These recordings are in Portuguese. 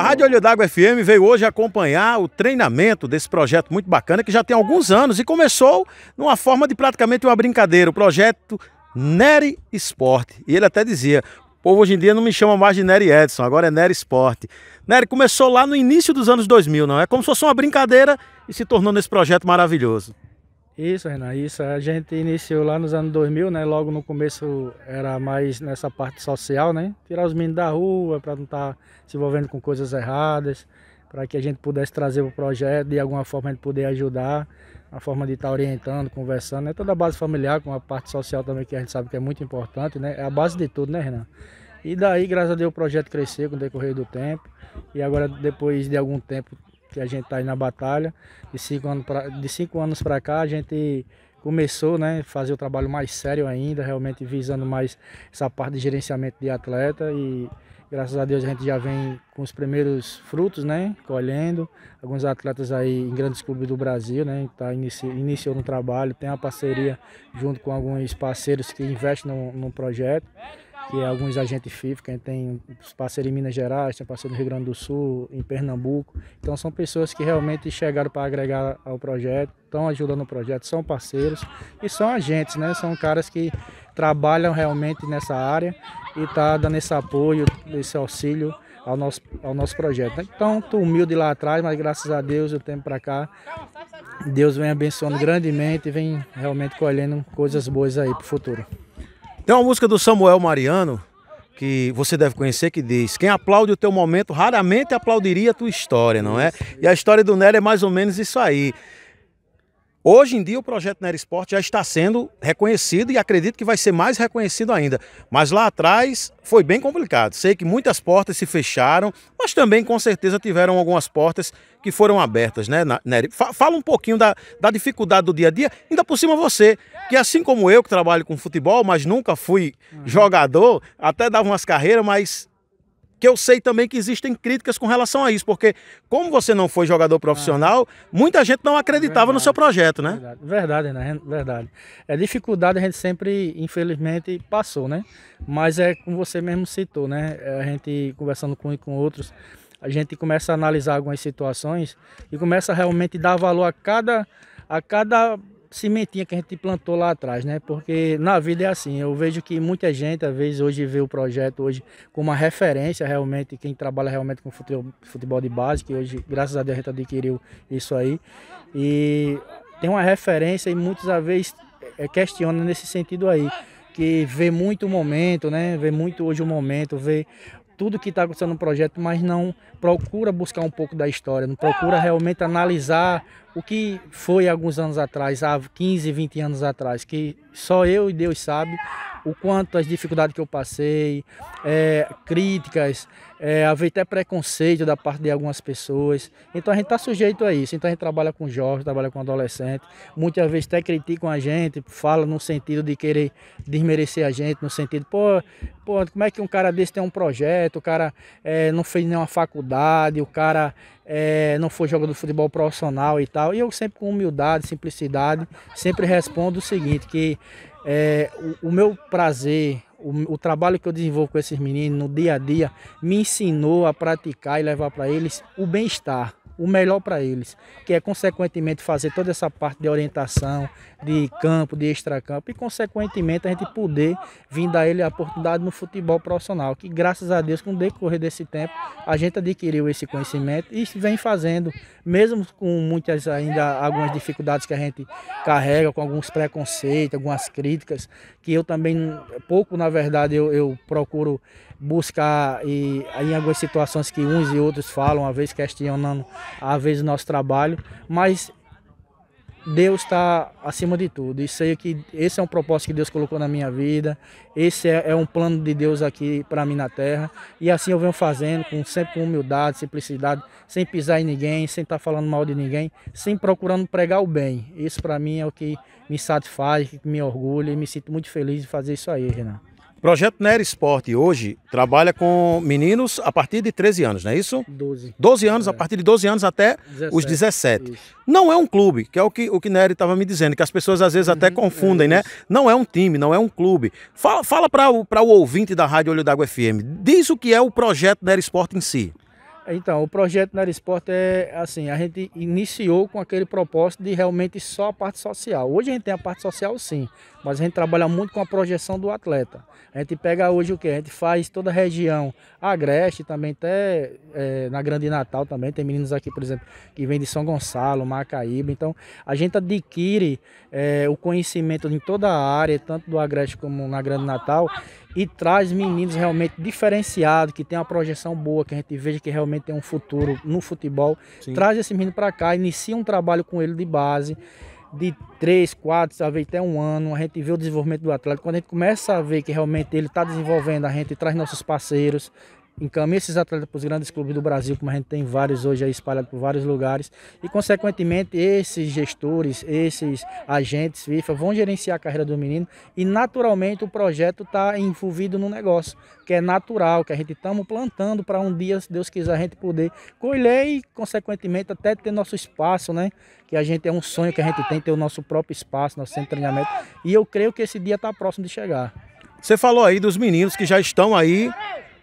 A Rádio Olho d'Água FM veio hoje acompanhar o treinamento desse projeto muito bacana que já tem alguns anos e começou numa forma de praticamente uma brincadeira, o projeto Neri Esporte. E ele até dizia: o povo hoje em dia não me chama mais de Nery Edson, agora é Nery Sport. Nery começou lá no início dos anos 2000, não é? Como se fosse uma brincadeira e se tornou nesse projeto maravilhoso. Isso, Renan, isso. A gente iniciou lá nos anos 2000, né? Logo no começo era mais nessa parte social, né? Tirar os meninos da rua para não estar tá se envolvendo com coisas erradas, para que a gente pudesse trazer o projeto, de alguma forma a gente poder ajudar, a forma de estar tá orientando, conversando, né? Toda a base familiar com a parte social também, que a gente sabe que é muito importante, né? É a base de tudo, né, Renan? E daí, graças a Deus, o projeto cresceu com o decorrer do tempo. E agora, depois de algum tempo, que a gente está aí na batalha. De cinco anos pra, de cinco anos para cá a gente começou, né, fazer o trabalho mais sério ainda, realmente visando mais essa parte de gerenciamento de atleta e graças a Deus a gente já vem com os primeiros frutos, né, colhendo alguns atletas aí em grandes clubes do Brasil, né, tá inici iniciou trabalho, tem uma parceria junto com alguns parceiros que investem no, no projeto que é alguns agentes FIFA, que tem parceiro em Minas Gerais, tem parceiro no Rio Grande do Sul, em Pernambuco. Então são pessoas que realmente chegaram para agregar ao projeto, estão ajudando o projeto, são parceiros e são agentes, né? São caras que trabalham realmente nessa área e tá dando esse apoio, esse auxílio ao nosso, ao nosso projeto. Né? Então, tô humilde lá atrás, mas graças a Deus eu tenho para cá. Deus vem abençoando grandemente e vem realmente colhendo coisas boas aí para o futuro. Tem é uma música do Samuel Mariano que você deve conhecer que diz: Quem aplaude o teu momento raramente aplaudiria a tua história, não é? E a história do Nélio é mais ou menos isso aí. Hoje em dia o projeto Nera Esporte já está sendo reconhecido e acredito que vai ser mais reconhecido ainda. Mas lá atrás foi bem complicado. Sei que muitas portas se fecharam, mas também com certeza tiveram algumas portas que foram abertas, né, Nery? Fala um pouquinho da, da dificuldade do dia a dia, ainda por cima você, que assim como eu que trabalho com futebol, mas nunca fui uhum. jogador, até dava umas carreiras, mas que eu sei também que existem críticas com relação a isso, porque como você não foi jogador ah. profissional, ah, muita gente não acreditava verdade, no seu projeto, né? Verdade, verdade, né? Verdade. É dificuldade a gente sempre, infelizmente, passou, né? Mas é como você mesmo citou, né? É, a gente conversando com com outros, a gente começa a analisar algumas situações e começa realmente a dar valor a cada a cada cimentinha que a gente plantou lá atrás, né? Porque na vida é assim, eu vejo que muita gente, às vezes, hoje vê o projeto hoje como uma referência realmente, quem trabalha realmente com futebol, futebol de base, que hoje, graças a Deus, a gente adquiriu isso aí. E tem uma referência e muitas vezes é, questiona nesse sentido aí que vê muito o momento, né? Vê muito hoje o momento, vê tudo que está acontecendo no projeto, mas não procura buscar um pouco da história, não procura realmente analisar o que foi alguns anos atrás, há 15, 20 anos atrás, que só eu e Deus sabe o quanto as dificuldades que eu passei, é, críticas, é, até preconceito da parte de algumas pessoas. Então a gente está sujeito a isso. Então a gente trabalha com jovens, trabalha com adolescentes. Muitas vezes até criticam a gente, falam no sentido de querer desmerecer a gente, no sentido, pô, pô como é que um cara desse tem um projeto, o cara é, não fez nenhuma faculdade, o cara é, não foi jogador de futebol profissional e tal. E eu sempre com humildade, simplicidade, sempre respondo o seguinte, que é, o, o, meu prazer, o, o, trabalho que eu desenvolvo com esses meninos no dia a dia, me ensinou a praticar e levar para eles o bem-estar, o melhor para eles, que é consequentemente fazer toda essa parte de orientação, de campo, de extracampo e, consequentemente, a gente poder vir dar ele a oportunidade no futebol profissional. Que, graças a Deus, com o decorrer desse tempo, a gente adquiriu esse conhecimento e vem fazendo, mesmo com muitas ainda algumas dificuldades que a gente carrega, com alguns preconceitos, algumas críticas, que eu também, pouco na verdade, eu, eu procuro buscar e em algumas situações que uns e outros falam, às vezes questionando, às vezes o nosso trabalho, mas Deus está acima de tudo. Isso sei que esse é um propósito que Deus colocou na minha vida. Esse é, é um plano de Deus aqui para mim na Terra. E assim eu venho fazendo, com sempre com humildade, simplicidade, sem pisar em ninguém, sem estar tá falando mal de ninguém, sem procurando pregar o bem. Isso para mim é o que me satisfaz, que me orgulha e me sinto muito feliz de fazer isso aí, Renan. Projeto Nera Esporte hoje trabalha com meninos a partir de 13 anos, não é isso? 12. 12 anos, é. a partir de 12 anos até 17, os 17. Isso. Não é um clube, que é o que o que Nery estava me dizendo, que as pessoas às vezes uhum, até confundem, é né? Não é um time, não é um clube. Fala, fala para o, o ouvinte da Rádio Olho d'Água FM, diz o que é o projeto Nera Esporte em si. Então, o projeto Nera Esporte é assim, a gente iniciou com aquele propósito de realmente só a parte social. Hoje a gente tem a parte social sim, mas a gente trabalha muito com a projeção do atleta. A gente pega hoje o que? A gente faz toda a região agreste, também até é, na Grande Natal também, tem meninos aqui, por exemplo, que vêm de São Gonçalo, Macaíba, então a gente adquire é, o conhecimento em toda a área, tanto do agreste como na Grande Natal, e traz meninos realmente diferenciados, que tem uma projeção boa, que a gente veja que realmente tem um futuro no futebol. Sim. Traz esse menino para cá, inicia um trabalho com ele de base, de três, quatro, talvez até um ano, a gente vê o desenvolvimento do atleta. Quando a gente começa a ver que realmente ele está desenvolvendo, a gente traz nossos parceiros, encaminha esses atletas para os grandes clubes do Brasil, como a gente tem vários hoje aí espalhados por vários lugares, e consequentemente esses gestores, esses agentes FIFA vão gerenciar a carreira do menino e naturalmente o projeto está envolvido no negócio, que é natural, que a gente estamos plantando para um dia, se Deus quiser, a gente poder colher e consequentemente até ter nosso espaço, né? Que a gente é um sonho que a gente tem, ter o nosso próprio espaço, nosso centro de treinamento, e eu creio que esse dia está próximo de chegar. Você falou aí dos meninos que já estão aí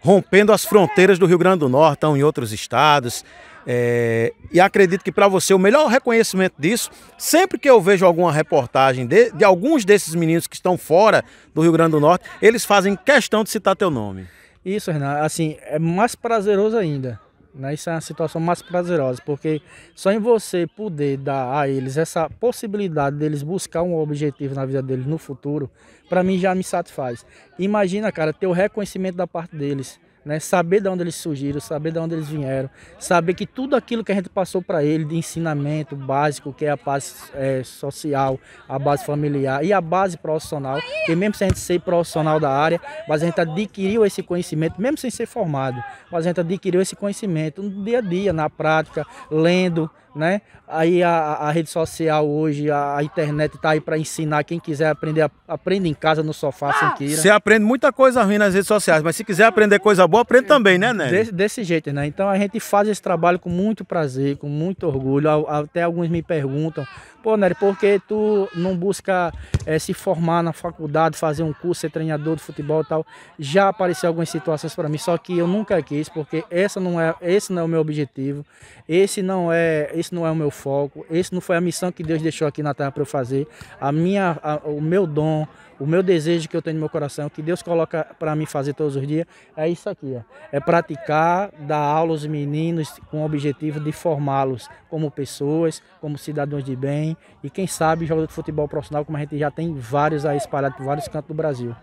rompendo as fronteiras do Rio Grande do Norte, estão em outros estados. É, e acredito que para você o melhor reconhecimento disso, sempre que eu vejo alguma reportagem de, de alguns desses meninos que estão fora do Rio Grande do Norte, eles fazem questão de citar teu nome. Isso, Renan. Assim, é mais prazeroso ainda né? Isso é uma situação mais prazerosa, porque só em você poder dar a eles essa possibilidade deles buscar um objetivo na vida deles no futuro, para mim já me satisfaz. Imagina, cara, ter o reconhecimento da parte deles. Né? Saber de onde eles surgiram, saber de onde eles vieram, saber que tudo aquilo que a gente passou para ele de ensinamento básico, que é a base é, social, a base familiar e a base profissional, e mesmo sem a gente ser profissional da área, mas a gente adquiriu esse conhecimento, mesmo sem ser formado, mas a gente adquiriu esse conhecimento no dia a dia, na prática, lendo, né? Aí a, a rede social hoje, a, a internet está aí para ensinar. Quem quiser aprender, aprende em casa, no sofá, ah, sem queira. Você aprende muita coisa ruim nas redes sociais, mas se quiser aprender coisa boa, aprende também, né, Né Desse, desse jeito, né? Então a gente faz esse trabalho com muito prazer, com muito orgulho. Até alguns me perguntam, Pô, Nery, por que tu não busca é, se formar na faculdade, fazer um curso, ser treinador de futebol e tal? Já apareceu algumas situações para mim, só que eu nunca quis, porque essa não é, esse não é o meu objetivo, esse não é, esse não é o meu foco, esse não foi a missão que Deus deixou aqui na Terra para eu fazer. A minha, a, o meu dom, o meu desejo que eu tenho no meu coração, que Deus coloca para mim fazer todos os dias, é isso aqui, ó. é praticar, dar aula aos meninos com o objetivo de formá-los como pessoas, como cidadãos de bem e quem sabe jogador de futebol profissional, como a gente já tem vários aí espalhados por vários cantos do Brasil.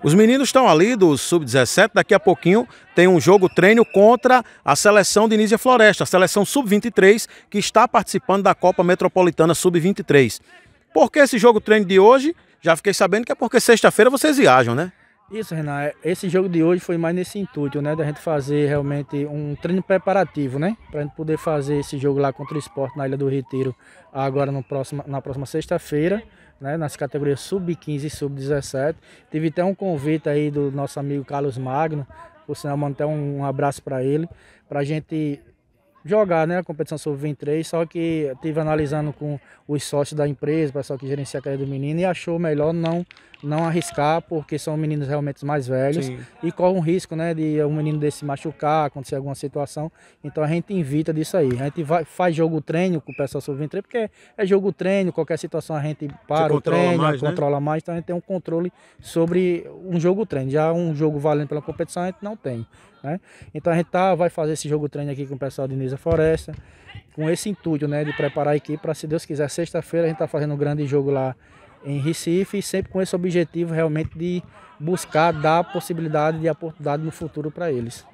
Os meninos estão ali do sub-17, daqui a pouquinho tem um jogo treino contra a seleção de Nízia Floresta, a seleção sub-23 que está participando da Copa Metropolitana sub-23. Por que esse jogo treino de hoje? Já fiquei sabendo que é porque sexta-feira vocês viajam, né? Isso, Renan. É, esse jogo de hoje foi mais nesse intuito, né? Da gente fazer realmente um treino preparativo, né? Pra gente poder fazer esse jogo lá contra o esporte na Ilha do Retiro agora no próximo, na próxima sexta-feira, né? Nas categorias sub-15 e sub-17. Tive até um convite aí do nosso amigo Carlos Magno, por sinal, mandar um abraço para ele, pra gente jogar, né? A competição sub-23, só que tive analisando com os sócios da empresa, o pessoal que gerencia a carreira do menino, e achou melhor não não arriscar, porque são meninos realmente mais velhos Sim. e corre um risco, né, de um menino desse machucar, acontecer alguma situação. Então a gente invita disso aí. A gente vai, faz jogo treino com o pessoal sub-23, porque é jogo treino, qualquer situação a gente para Você o treino, mais, né? controla né? mais, então a gente tem um controle sobre um jogo treino. Já um jogo valendo pela competição a gente não tem, né? Então a gente tá, vai fazer esse jogo treino aqui com o pessoal de Nisa Floresta, com esse intuito, né, de preparar a equipe para se Deus quiser, sexta-feira a gente tá fazendo um grande jogo lá em Recife, sempre com esse objetivo realmente de buscar dar possibilidade de oportunidade no futuro para eles.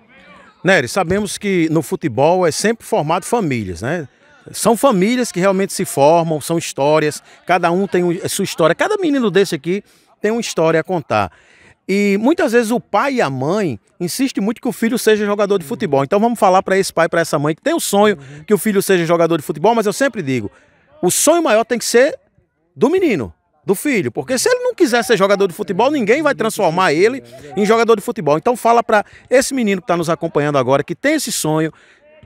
Nery, sabemos que no futebol é sempre formado famílias, né? São famílias que realmente se formam, são histórias, cada um tem a sua história, cada menino desse aqui tem uma história a contar. E muitas vezes o pai e a mãe insistem muito que o filho seja jogador de futebol. Então vamos falar para esse pai, para essa mãe que tem o sonho uhum. que o filho seja jogador de futebol, mas eu sempre digo, o sonho maior tem que ser do menino do filho, porque se ele não quiser ser jogador de futebol, ninguém vai transformar ele em jogador de futebol. Então fala para esse menino que está nos acompanhando agora, que tem esse sonho,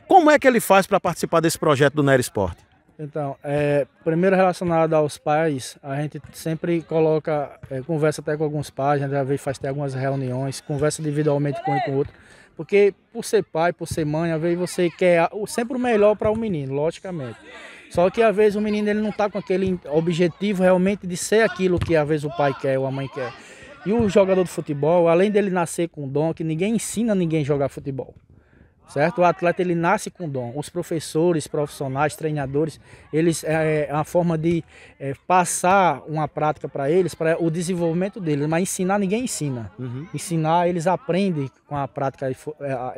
como é que ele faz para participar desse projeto do Nero Esporte? Então, é, primeiro relacionado aos pais, a gente sempre coloca, é, conversa até com alguns pais, a gente já vê, faz até algumas reuniões, conversa individualmente com um e com outro, porque por ser pai, por ser mãe, às vezes você quer sempre o melhor para o um menino, logicamente. Só que às vezes o menino ele não está com aquele objetivo realmente de ser aquilo que às vezes o pai quer ou a mãe quer. E o jogador de futebol, além dele nascer com dom, que ninguém ensina ninguém a jogar futebol certo? O atleta ele nasce com dom. Os professores, profissionais, treinadores, eles é, é, é uma forma de é, passar uma prática para eles, para o desenvolvimento deles. Mas ensinar ninguém ensina. Uhum. Ensinar eles aprendem com a prática. É,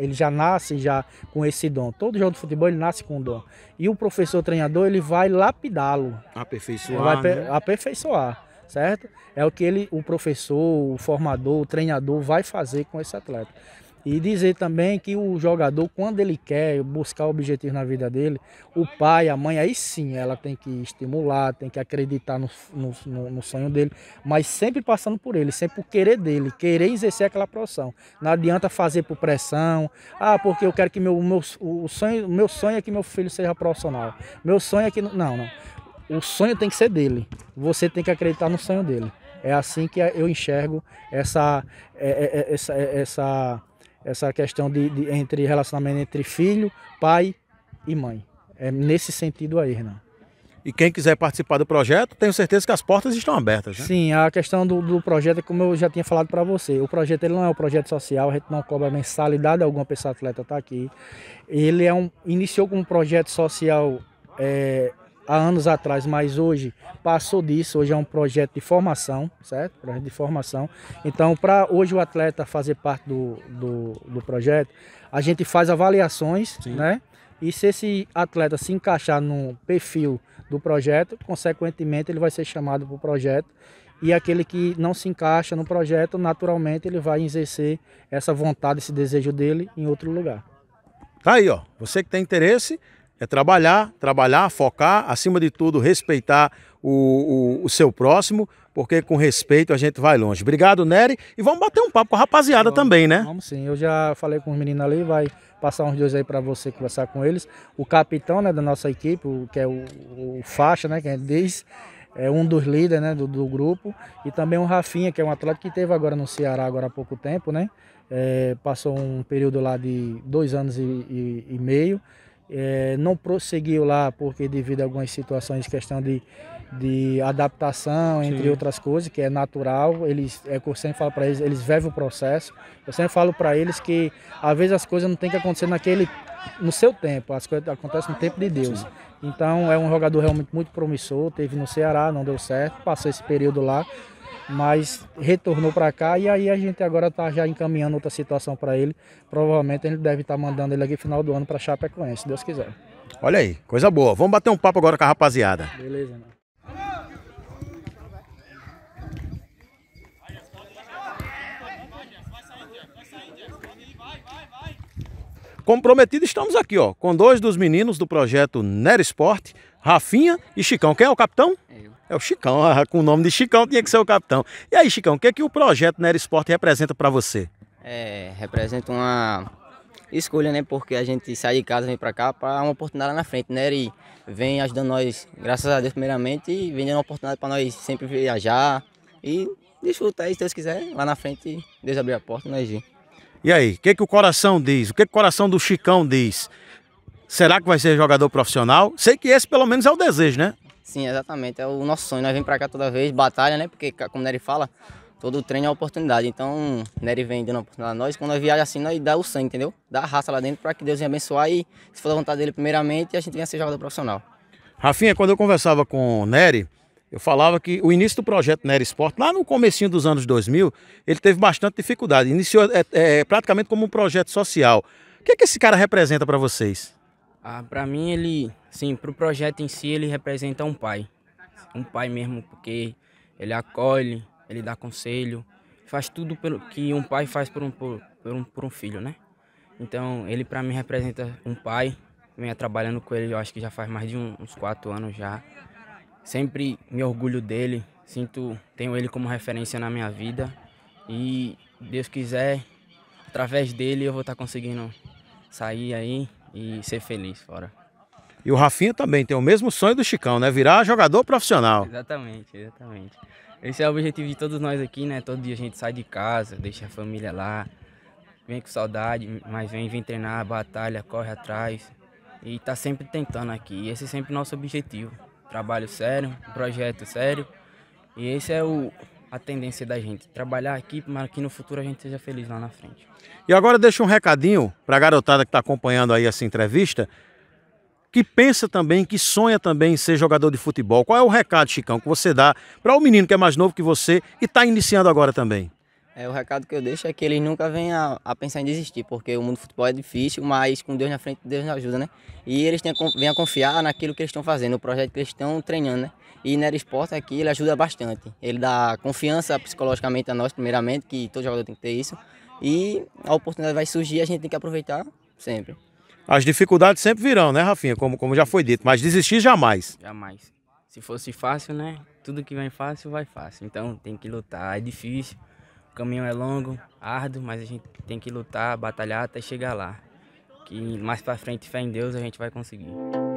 ele já nasce já com esse dom. Todo jogo de futebol ele nasce com dom. E o professor treinador ele vai lapidá-lo, aperfeiçoar, vai né? aperfeiçoar certo? É o que ele, o professor, o formador, o treinador vai fazer com esse atleta. E dizer também que o jogador, quando ele quer buscar objetivos na vida dele, o pai, a mãe, aí sim, ela tem que estimular, tem que acreditar no, no, no sonho dele, mas sempre passando por ele, sempre o querer dele, querer exercer aquela profissão. Não adianta fazer por pressão, ah, porque eu quero que meu, meu, o sonho, meu sonho é que meu filho seja profissional, meu sonho é que. Não, não. O sonho tem que ser dele, você tem que acreditar no sonho dele. É assim que eu enxergo essa, é, é, é, essa, essa essa questão de, de, entre relacionamento entre filho, pai e mãe. É nesse sentido aí, Renan. E quem quiser participar do projeto, tenho certeza que as portas estão abertas. Né? Sim, a questão do, do projeto, é como eu já tinha falado para você, o projeto ele não é um projeto social, a gente não cobra mensalidade alguma para esse atleta estar tá aqui. Ele é um, iniciou como um projeto social é, há anos atrás, mas hoje passou disso, hoje é um projeto de formação, certo? Projeto de formação. Então, para hoje o atleta fazer parte do, do, do projeto, a gente faz avaliações, Sim. né? E se esse atleta se encaixar no perfil do projeto, consequentemente ele vai ser chamado para o projeto. E aquele que não se encaixa no projeto, naturalmente ele vai exercer essa vontade, esse desejo dele em outro lugar. Tá aí, ó. Você que tem interesse, é trabalhar, trabalhar, focar, acima de tudo, respeitar o, o, o, seu próximo, porque com respeito a gente vai longe. Obrigado, Nery. E vamos bater um papo com a rapaziada vamos, também, né? Vamos sim. Eu já falei com os meninos ali, vai passar uns dias aí para você conversar com eles. O capitão né, da nossa equipe, o, que é o, o faixa, né, que a gente diz, é um dos líderes né, do, do, grupo. E também o Rafinha, que é um atleta que teve agora no Ceará agora há pouco tempo, né? É, passou um período lá de dois anos e, e, e meio. É, não prosseguiu lá porque devido a algumas situações, questão de, de adaptação, entre outras coisas, que é natural. Eles, é eu sempre falo para eles, eles vivem o processo. Eu sempre falo para eles que às vezes as coisas não tem que acontecer naquele, no seu tempo, as coisas acontecem no tempo de Deus. Sim. Então é um jogador realmente muito promissor, teve no Ceará, não deu certo, passou esse período lá mas retornou para cá e aí a gente agora está já encaminhando outra situação para ele. Provavelmente ele deve estar tá mandando ele aqui final do ano para Chapecoense, se Deus quiser. Olha aí, coisa boa. Vamos bater um papo agora com a rapaziada. Beleza, mano. Né? Comprometido, estamos aqui, ó, com dois dos meninos do projeto Nero Esporte, Rafinha e Chicão. Quem é o capitão? Eu. É o Chicão, ah, com o nome de Chicão tinha que ser o capitão. E aí, Chicão, o que, é que o projeto Nero Esporte representa para você? É, representa uma escolha, né? Porque a gente sai de casa, vem para cá para uma oportunidade lá na frente, né? E vem ajudando nós, graças a Deus, primeiramente, e vem dando uma oportunidade para nós sempre viajar e desfrutar aí, se Deus quiser, lá na frente, Deus abrir a porta, nós né, ir. E aí, o que, é que o coração diz? O que, é que o coração do Chicão diz? Será que vai ser jogador profissional? Sei que esse pelo menos é o desejo, né? Sim, exatamente. É o nosso sonho. Nós vem para cá toda vez, batalha, né? Porque, como o Nery fala, todo treino é oportunidade. Então, Nery vem dando oportunidade a nós. Quando nós viaja assim, nós dá o sangue, entendeu? Dá a raça lá dentro para que Deus venha abençoar e, se for da vontade dele, primeiramente, a gente venha ser jogador profissional. Rafinha, quando eu conversava com o Nery, eu falava que o início do projeto Nery Esporte, lá no comecinho dos anos 2000, ele teve bastante dificuldade. Iniciou é, é praticamente como um projeto social. O que, é que esse cara representa para vocês? Ah, para mim ele, sim, para o projeto em si ele representa um pai, um pai mesmo, porque ele acolhe, ele dá conselho, faz tudo pelo que um pai faz por um, por, por um, por um filho, né? Então ele para mim representa um pai. Venho trabalhando com ele, eu acho que já faz mais de um, uns quatro anos já. Sempre me orgulho dele, sinto, tenho ele como referência na minha vida e Deus quiser, através dele eu vou estar tá conseguindo sair aí e ser feliz fora. E o Rafinha também tem o mesmo sonho do Chicão, né? Virar jogador profissional. Exatamente, exatamente. Esse é o objetivo de todos nós aqui, né? Todo dia a gente sai de casa, deixa a família lá, vem com saudade, mas vem, vem treinar, batalha, corre atrás. E tá sempre tentando aqui. Esse é sempre o nosso objetivo. Trabalho sério, projeto sério. E esse é o, a tendência da gente. Trabalhar aqui para que no futuro a gente seja feliz lá na frente. E agora deixa um recadinho para a garotada que está acompanhando aí essa entrevista, que pensa também, que sonha também em ser jogador de futebol. Qual é o recado, Chicão, que você dá para o um menino que é mais novo que você e está iniciando agora também? É, o recado que eu deixo é que eles nunca venham a, pensar em desistir, porque o mundo do futebol é difícil, mas com Deus na frente, Deus nos ajuda, né? E eles têm, venham a confiar naquilo que eles estão fazendo, no projeto que eles estão treinando, né? E Nero Esporte aqui, ele ajuda bastante. Ele dá confiança psicologicamente a nós, primeiramente, que todo jogador tem que ter isso. E a oportunidade vai surgir, a gente tem que aproveitar sempre. As dificuldades sempre virão, né, Rafinha? Como, como já foi dito, mas desistir jamais. Jamais. Se fosse fácil, né? Tudo que vem fácil, vai fácil. Então tem que lutar, é difícil caminho é longo, árduo, mas a gente tem que lutar, batalhar até chegar lá. Que mais para frente, fé em Deus, a gente vai conseguir.